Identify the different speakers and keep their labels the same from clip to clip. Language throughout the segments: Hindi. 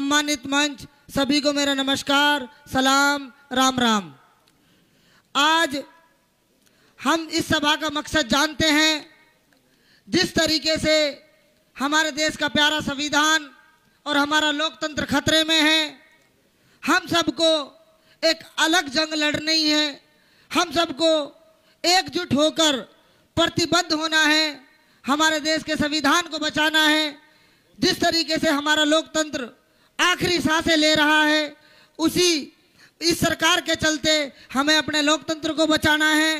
Speaker 1: सम्मानित मंच सभी को मेरा नमस्कार सलाम राम राम आज हम इस सभा का मकसद जानते हैं जिस तरीके से हमारे देश का प्यारा संविधान और हमारा लोकतंत्र खतरे में है हम सबको एक अलग जंग लड़नी है हम सबको एकजुट होकर प्रतिबद्ध होना है हमारे देश के संविधान को बचाना है जिस तरीके से हमारा लोकतंत्र आखिरी सांसें ले रहा है उसी इस सरकार के चलते हमें अपने लोकतंत्र को बचाना है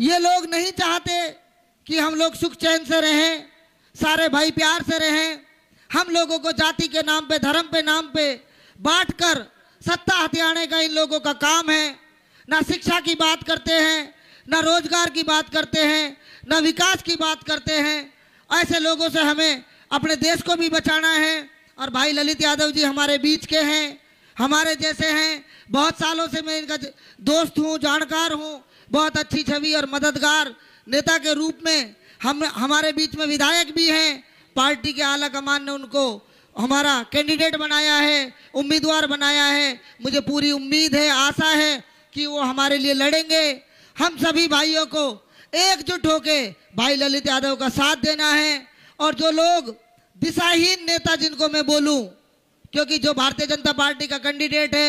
Speaker 1: ये लोग नहीं चाहते कि हम लोग सुख चैन से रहें सारे भाई प्यार से रहें हम लोगों को जाति के नाम पे धर्म पे नाम पे बांट कर सत्ता हथियाने का इन लोगों का काम है ना शिक्षा की बात करते हैं ना रोजगार की बात करते हैं ना विकास की बात करते हैं ऐसे लोगों से हमें अपने देश को भी बचाना है और भाई ललित यादव जी हमारे बीच के हैं हमारे जैसे हैं बहुत सालों से मैं इनका दोस्त हूँ जानकार हूँ बहुत अच्छी छवि और मददगार नेता के रूप में हम हमारे बीच में विधायक भी हैं पार्टी के आला कमान ने उनको हमारा कैंडिडेट बनाया है उम्मीदवार बनाया है मुझे पूरी उम्मीद है आशा है कि वो हमारे लिए लड़ेंगे हम सभी भाइयों को एकजुट होके भाई ललित यादव का साथ देना है और जो लोग दिशाहीन नेता जिनको मैं बोलूं क्योंकि जो भारतीय जनता पार्टी का कैंडिडेट है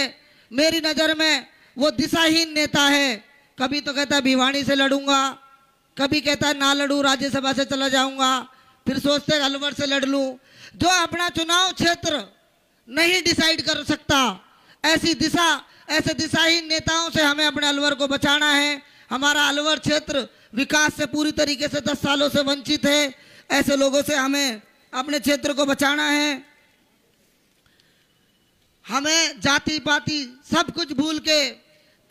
Speaker 1: मेरी नज़र में वो दिशाहीन नेता है कभी तो कहता है भिवाणी से लड़ूंगा कभी कहता है ना लड़ू राज्यसभा से चला जाऊंगा फिर सोचते अलवर से लड़ लू जो अपना चुनाव क्षेत्र नहीं डिसाइड कर सकता ऐसी दिशा ऐसे दिशाहीन नेताओं से हमें अपने अलवर को बचाना है हमारा अलवर क्षेत्र विकास से पूरी तरीके से दस सालों से वंचित है ऐसे लोगों से हमें अपने क्षेत्र को बचाना है हमें जाति पाति सब कुछ भूल के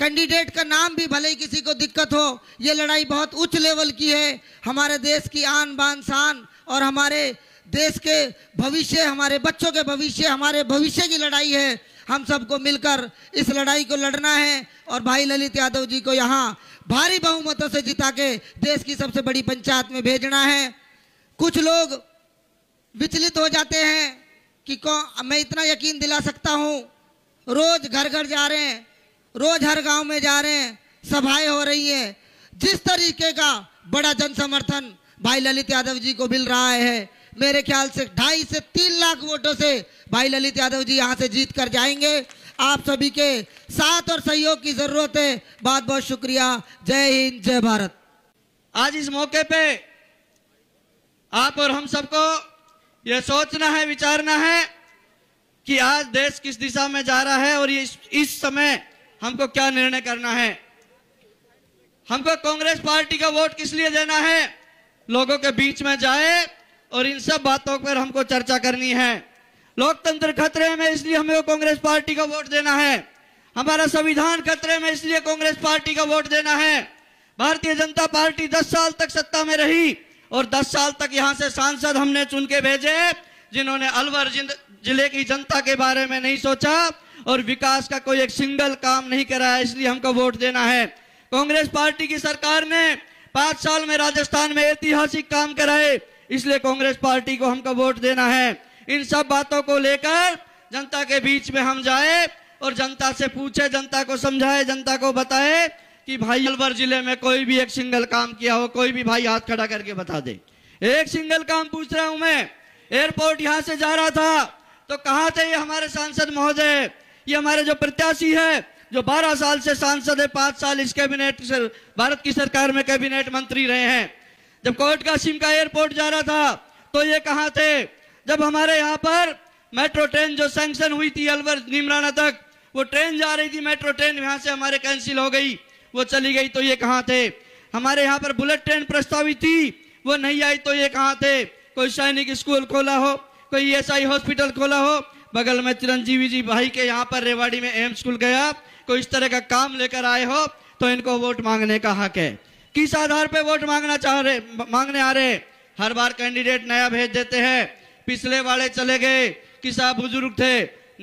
Speaker 1: कैंडिडेट का नाम भी भले ही किसी को दिक्कत हो ये लड़ाई बहुत उच्च लेवल की है हमारे देश की आन बान शान और हमारे देश के भविष्य हमारे बच्चों के भविष्य हमारे भविष्य की लड़ाई है हम सबको मिलकर इस लड़ाई को लड़ना है और भाई ललित यादव जी को यहाँ भारी बहुमतों से जिता के देश की सबसे बड़ी पंचायत में भेजना है कुछ लोग विचलित हो जाते हैं कि कौन मैं इतना यकीन दिला सकता हूँ रोज़ घर घर जा रहे हैं रोज़ हर गांव में जा रहे हैं सभाएं हो रही हैं जिस तरीके का बड़ा जन समर्थन भाई ललित यादव जी को मिल रहा है मेरे ख्याल से ढाई से तीन लाख वोटों से भाई ललित यादव जी यहाँ से जीत कर जाएंगे आप सभी के साथ और सहयोग की जरूरत है बहुत बहुत शुक्रिया जय हिंद जय भारत आज इस मौके पे आप और हम सबको ये सोचना है विचारना है
Speaker 2: कि आज देश किस दिशा में जा रहा है और इस, इस समय हमको क्या निर्णय करना है हमको कांग्रेस पार्टी का वोट किस लिए देना है लोगों के बीच में जाए और इन सब बातों पर हमको चर्चा करनी है लोकतंत्र खतरे में इसलिए हमें कांग्रेस पार्टी का वोट देना है हमारा संविधान खतरे में इसलिए कांग्रेस पार्टी का वोट देना है भारतीय जनता पार्टी 10 साल तक सत्ता में रही और 10 साल तक यहाँ से सांसद हमने चुन के भेजे जिन्होंने अलवर जिले की जनता के बारे में नहीं सोचा और विकास का कोई एक सिंगल काम नहीं कराया इसलिए हमको वोट देना है कांग्रेस पार्टी की सरकार ने पांच साल में राजस्थान में ऐतिहासिक काम कराए इसलिए कांग्रेस पार्टी को हमको वोट देना है इन सब बातों को लेकर जनता के बीच में हम जाए और जनता से पूछे जनता को समझाए जनता को बताए कि भाई अलवर जिले में कोई भी एक सिंगल काम किया हो कोई भी भाई हाथ खड़ा करके बता दे एक सिंगल काम पूछ रहा हूं मैं एयरपोर्ट यहां से जा रहा था तो कहा थे ये हमारे सांसद महोदय ये हमारे जो प्रत्याशी है जो 12 साल से सांसद है पांच साल इस कैबिनेट भारत की सरकार में कैबिनेट मंत्री रहे हैं जब कोर्ट का सिम का एयरपोर्ट जा रहा था तो ये कहा थे जब हमारे यहाँ पर मेट्रो ट्रेन जो सैंक्शन हुई थी अलवर निमराना तक वो ट्रेन जा रही थी मेट्रो ट्रेन यहाँ से हमारे कैंसिल हो गई वो चली गई तो ये कहाँ थे हमारे यहाँ पर बुलेट ट्रेन प्रस्तावित थी वो नहीं आई तो ये कहाँ थे कोई सैनिक स्कूल खोला हो कोई ईएसआई हॉस्पिटल खोला हो बगल में चिरंजीवी जी भाई के यहाँ पर रेवाड़ी में एम्स स्कूल गया कोई इस तरह का काम लेकर आए हो तो इनको वोट मांगने का हक है किस आधार पे वोट मांगना चाह रहे मांगने आ रहे हर बार कैंडिडेट नया भेज देते हैं पिछले वाले चले गए किसा बुजुर्ग थे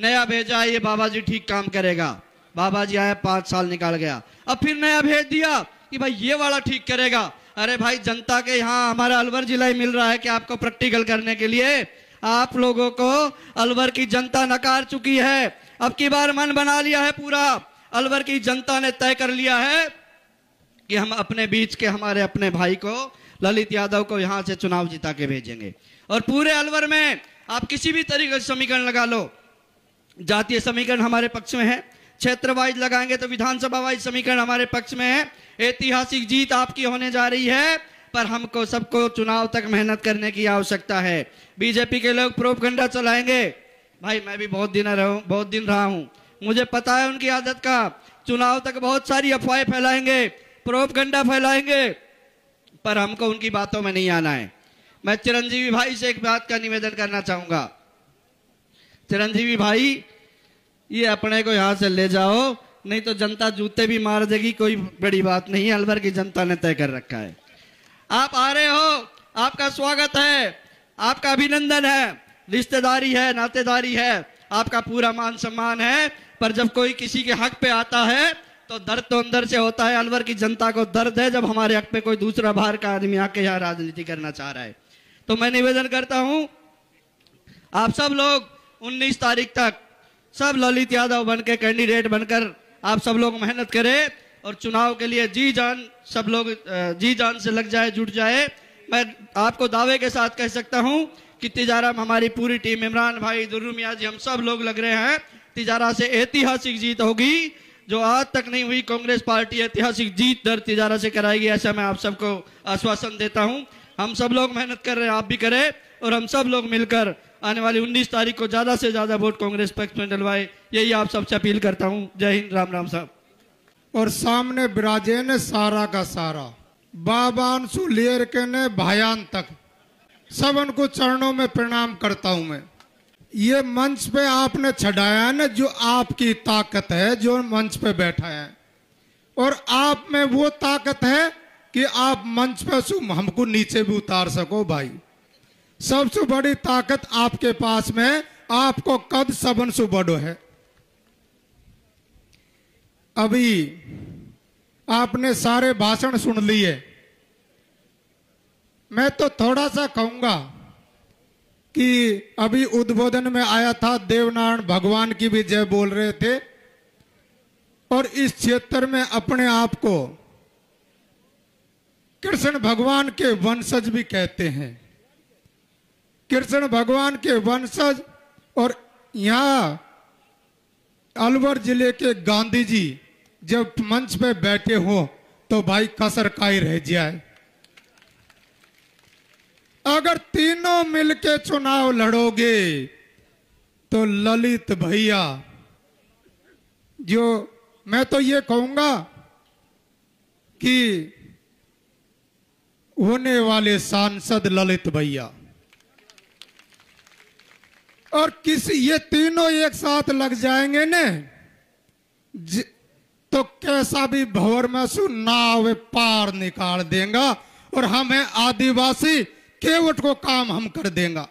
Speaker 2: नया भेजा ये बाबा जी ठीक काम करेगा बाबा जी आया पांच साल निकाल गया अब फिर नया भेज दिया कि भाई ये वाला ठीक करेगा अरे भाई जनता के यहाँ हमारा अलवर जिला ही मिल रहा है कि आपको प्रैक्टिकल करने के लिए आप लोगों को अलवर की जनता नकार चुकी है अब की बार मन बना लिया है पूरा अलवर की जनता ने तय कर लिया है कि हम अपने बीच के हमारे अपने भाई को ललित यादव को यहां से चुनाव जिता के भेजेंगे और पूरे अलवर में आप किसी भी तरीके से समीकरण लगा लो जातीय समीकरण हमारे पक्ष में है क्षेत्र वाइज लगाएंगे तो विधानसभा वाइज समीकरण हमारे पक्ष में है ऐतिहासिक जीत आपकी होने जा रही है पर हमको सबको चुनाव तक मेहनत करने की आवश्यकता है बीजेपी के लोग प्रोपगंडा चलाएंगे भाई मैं भी बहुत दिन रहा बहुत दिन रहा हूँ मुझे पता है उनकी आदत का चुनाव तक बहुत सारी अफवाहें फैलाएंगे प्रोफ घंटा फैलाएंगे पर हमको उनकी बातों में नहीं आना है मैं चिरंजीवी भाई से एक बात का निवेदन करना चाहूंगा चिरंजीवी भाई ये अपने को यहां से ले जाओ नहीं तो जनता जूते भी मार देगी कोई बड़ी बात नहीं है अलवर की जनता ने तय कर रखा है आप आ रहे हो आपका स्वागत है आपका अभिनंदन है रिश्तेदारी है नातेदारी है आपका पूरा मान सम्मान है पर जब कोई किसी के हक पे आता है तो दर्द तो अंदर से होता है अलवर की जनता को दर्द है जब हमारे हक पे कोई दूसरा बाहर का आदमी आके यहाँ राजनीति करना चाह रहा है तो मैं निवेदन करता हूं आप सब लोग 19 तारीख तक सब ललित यादव बनकर कैंडिडेट बनकर आप सब लोग मेहनत करें और चुनाव के लिए जी जान सब लोग जी जान से लग जाए जुट जाए मैं आपको दावे के साथ कह सकता हूँ कि में हमारी पूरी टीम इमरान भाई दुर्रू मिया जी हम सब लोग लग रहे हैं तिजारा से ऐतिहासिक जीत होगी जो आज तक नहीं हुई कांग्रेस पार्टी ऐतिहासिक जीत दर तिजारा से कराएगी ऐसा मैं आप सबको आश्वासन देता हूँ हम सब लोग मेहनत कर रहे हैं आप भी करें और हम सब लोग मिलकर आने वाली 19 तारीख को ज्यादा से ज्यादा वोट
Speaker 3: कांग्रेस पक्ष में डलवाए यही आप सबसे अपील करता हूँ जय हिंद राम राम साहब और सामने बिराजे ने सारा का सारा बाबान सु लेर के ने भयान तक सब उनको चरणों में प्रणाम करता हूं मैं ये मंच पे आपने छाया ना जो आपकी ताकत है जो मंच पे बैठा है और आप में वो ताकत है कि आप मंच पे हमको नीचे भी उतार सको भाई सबसे बड़ी ताकत आपके पास में आपको कद सबन सु बड़ो है अभी आपने सारे भाषण सुन लिए मैं तो थोड़ा सा कहूंगा कि अभी उद्बोधन में आया था देवनारायण भगवान की भी जय बोल रहे थे और इस क्षेत्र में अपने आप को कृष्ण भगवान के वंशज भी कहते हैं कृष्ण भगवान के वंशज और यहाँ अलवर जिले के गांधी जी जब मंच पे बैठे हो तो भाई कसर का ही रह जाए अगर तीनों मिलके चुनाव लड़ोगे तो ललित भैया जो मैं तो ये कहूंगा कि होने वाले सांसद ललित भैया और किसी ये तीनों एक साथ लग जाएंगे ने तो कैसा भी भवर में सु नाव पार निकाल देगा और हम है आदिवासी केवट को काम हम कर देगा